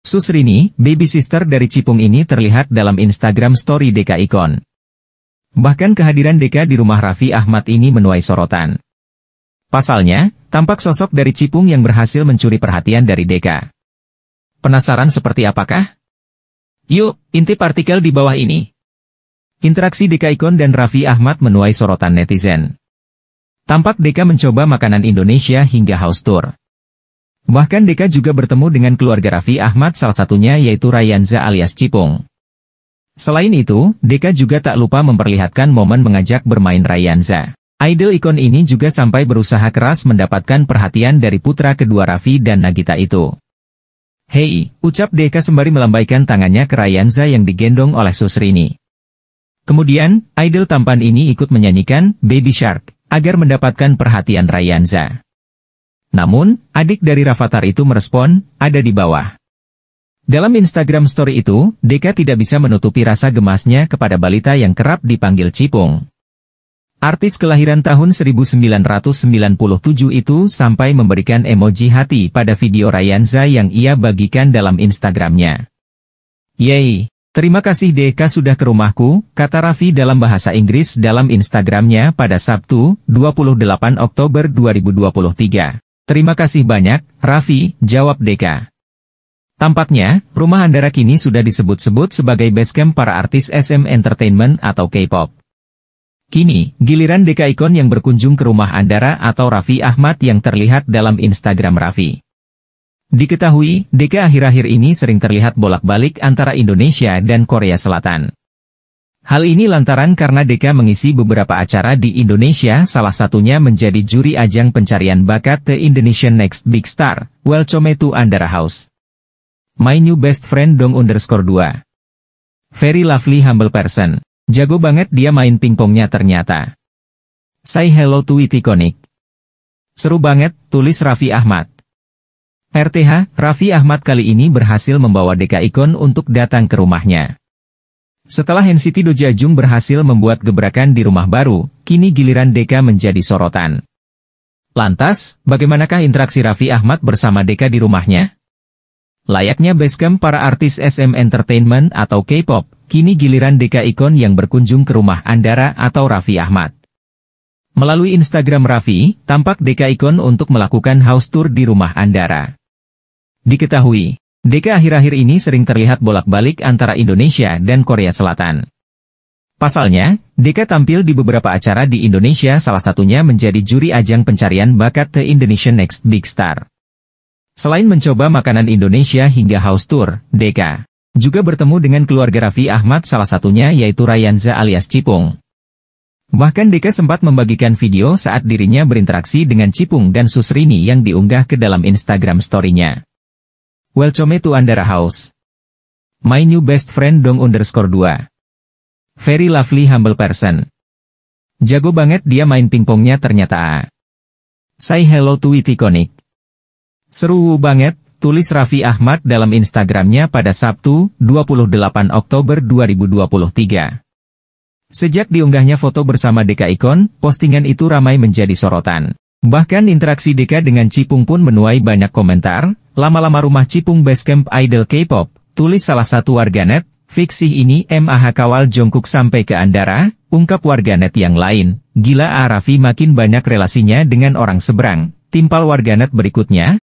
Susrini, baby sister dari Cipung ini terlihat dalam Instagram story Deka Ikon. Bahkan kehadiran Deka di rumah Raffi Ahmad ini menuai sorotan. Pasalnya, tampak sosok dari Cipung yang berhasil mencuri perhatian dari Deka. Penasaran seperti apakah? Yuk, intip artikel di bawah ini. Interaksi Deka Ikon dan Raffi Ahmad menuai sorotan netizen. Tampak Deka mencoba makanan Indonesia hingga house tour. Bahkan Deka juga bertemu dengan keluarga Raffi Ahmad salah satunya yaitu Rayanza alias Cipung. Selain itu, Deka juga tak lupa memperlihatkan momen mengajak bermain Rayanza. Idol ikon ini juga sampai berusaha keras mendapatkan perhatian dari putra kedua Raffi dan Nagita itu. Hei, ucap Deka sembari melambaikan tangannya ke Rayanza yang digendong oleh Susrini. Kemudian, idol tampan ini ikut menyanyikan Baby Shark agar mendapatkan perhatian Rayanza. Namun, adik dari Rafathar itu merespon, ada di bawah. Dalam Instagram story itu, Deka tidak bisa menutupi rasa gemasnya kepada balita yang kerap dipanggil Cipung. Artis kelahiran tahun 1997 itu sampai memberikan emoji hati pada video Ryanza yang ia bagikan dalam Instagramnya. Yeay, terima kasih Deka sudah ke rumahku, kata Raffi dalam bahasa Inggris dalam Instagramnya pada Sabtu, 28 Oktober 2023. Terima kasih banyak, Raffi, jawab Deka. Tampaknya, rumah Andara kini sudah disebut-sebut sebagai basecamp para artis SM Entertainment atau K-pop. Kini, giliran Deka Ikon yang berkunjung ke rumah Andara atau Raffi Ahmad yang terlihat dalam Instagram Raffi. Diketahui, Deka akhir-akhir ini sering terlihat bolak-balik antara Indonesia dan Korea Selatan. Hal ini lantaran karena Deka mengisi beberapa acara di Indonesia, salah satunya menjadi juri ajang pencarian bakat The Indonesian Next Big Star, Welcome to Andara House. My new best friend dong underscore 2. Very lovely humble person. Jago banget dia main pingpongnya ternyata. Say hello to it iconic. Seru banget, tulis Raffi Ahmad. RTH, Raffi Ahmad kali ini berhasil membawa Deka Ikon untuk datang ke rumahnya. Setelah Doja Jung berhasil membuat gebrakan di rumah baru, kini giliran Deka menjadi sorotan. Lantas, bagaimanakah interaksi Raffi Ahmad bersama Deka di rumahnya? Layaknya basecamp para artis SM Entertainment atau K-pop, kini giliran Deka Ikon yang berkunjung ke rumah Andara atau Raffi Ahmad. Melalui Instagram Raffi, tampak Deka Ikon untuk melakukan house tour di rumah Andara. Diketahui, DK akhir-akhir ini sering terlihat bolak-balik antara Indonesia dan Korea Selatan. Pasalnya, Deka tampil di beberapa acara di Indonesia salah satunya menjadi juri ajang pencarian bakat The Indonesian Next Big Star. Selain mencoba makanan Indonesia hingga house tour, Deka juga bertemu dengan keluarga Raffi Ahmad salah satunya yaitu Ryanza alias Cipung. Bahkan Deka sempat membagikan video saat dirinya berinteraksi dengan Cipung dan Susrini yang diunggah ke dalam Instagram story-nya. Welcome to Andara House. My new best friend dong underscore 2. Very lovely humble person. Jago banget dia main pingpongnya ternyata Say hello to it iconic. Seru banget, tulis Raffi Ahmad dalam Instagramnya pada Sabtu, 28 Oktober 2023. Sejak diunggahnya foto bersama Deka Ikon, postingan itu ramai menjadi sorotan. Bahkan interaksi Deka dengan Cipung pun menuai banyak komentar, lama-lama rumah Cipung base camp Idol K-pop, tulis salah satu warganet, fiksi ini MAH kawal Jongkuk sampai ke Andara, ungkap warganet yang lain, gila Arafi makin banyak relasinya dengan orang seberang, timpal warganet berikutnya,